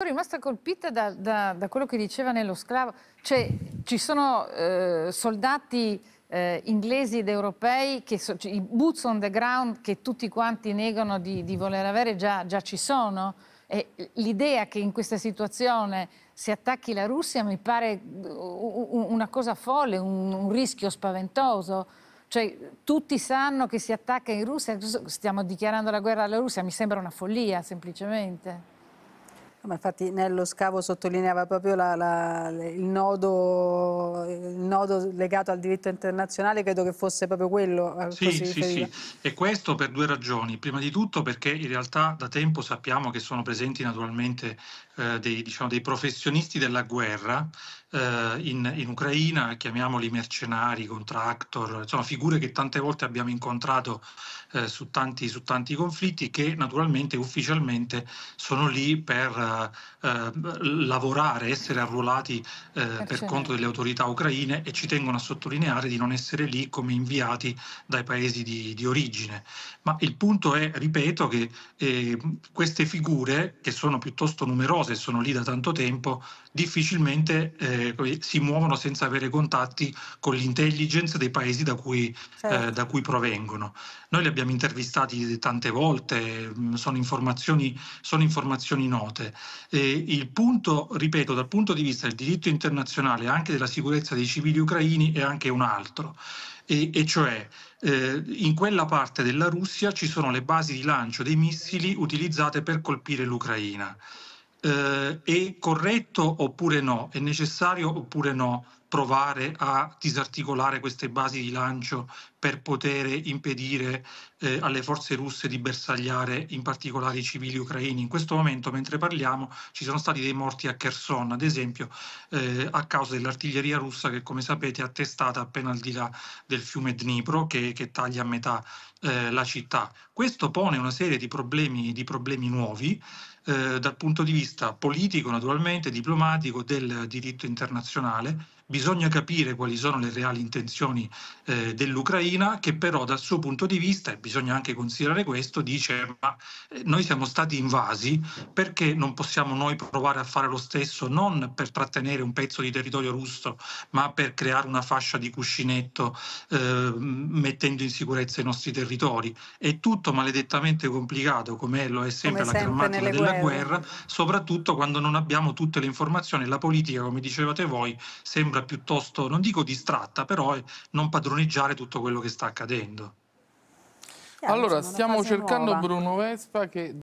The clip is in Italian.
Sono rimasta colpita da, da, da, quello che diceva nello sclavo, cioè ci sono eh, soldati eh, inglesi ed europei, che so, i boots on the ground che tutti quanti negano di, di voler avere già, già ci sono. L'idea che in questa situazione si attacchi la Russia mi pare una cosa folle, un, un rischio spaventoso. Cioè, tutti sanno che si attacca in Russia, stiamo dichiarando la guerra alla Russia, mi sembra una follia semplicemente. Ma infatti Nello Scavo sottolineava proprio la, la, il, nodo, il, nodo, legato al diritto internazionale, credo che fosse proprio quello. Sì, sì, sì, e questo per due ragioni. Prima di tutto perché in realtà da tempo sappiamo che sono presenti naturalmente eh, dei, diciamo, dei professionisti della guerra eh, in, in, Ucraina, chiamiamoli mercenari, contractor, insomma figure che tante volte abbiamo incontrato eh, su, tanti, su tanti conflitti che naturalmente ufficialmente sono lì per eh, lavorare, essere arruolati eh, per certo. conto delle autorità ucraine e ci tengono a sottolineare di non essere lì come inviati dai paesi di, di origine. Ma il punto è, ripeto, che eh, queste figure, che sono piuttosto numerose e sono lì da tanto tempo, difficilmente eh, si muovono senza avere contatti con l'intelligence dei paesi da cui, eh, certo. eh, da cui, provengono. Noi li abbiamo intervistati tante volte, mm, sono informazioni, sono informazioni note. E il punto, ripeto, dal punto di vista del diritto internazionale, anche della sicurezza dei civili ucraini, è anche un altro. E, e cioè eh, in quella parte della Russia ci sono le basi di lancio dei missili utilizzate per colpire l'Ucraina. Eh, è corretto oppure no? È necessario oppure no? provare a disarticolare queste basi di lancio per poter impedire eh, alle forze russe di bersagliare in particolare i civili ucraini. In questo momento, mentre parliamo, ci sono stati dei morti a Kherson, ad esempio, eh, a causa dell'artiglieria russa che, come sapete, è attestata appena al di là del fiume Dnipro, che, che taglia a metà eh, la città. Questo pone una serie di problemi, di problemi nuovi. Eh, dal punto di vista politico, naturalmente, diplomatico, del diritto internazionale. Bisogna capire quali sono le reali intenzioni eh, dell'Ucraina, che però dal suo punto di vista, e bisogna anche considerare questo, dice ma eh, noi siamo stati invasi, perché non possiamo noi provare a fare lo stesso, non per trattenere un pezzo di territorio russo, ma per creare una fascia di cuscinetto eh, mettendo in sicurezza i nostri territori. È tutto maledettamente complicato, come lo è sempre, sempre la grammatica della guerra, soprattutto quando non abbiamo tutte le informazioni. La politica, come dicevate voi, sembra piuttosto, non dico distratta, però non padroneggiare tutto quello che sta accadendo. Allora, stiamo cercando nuova. Bruno Vespa che...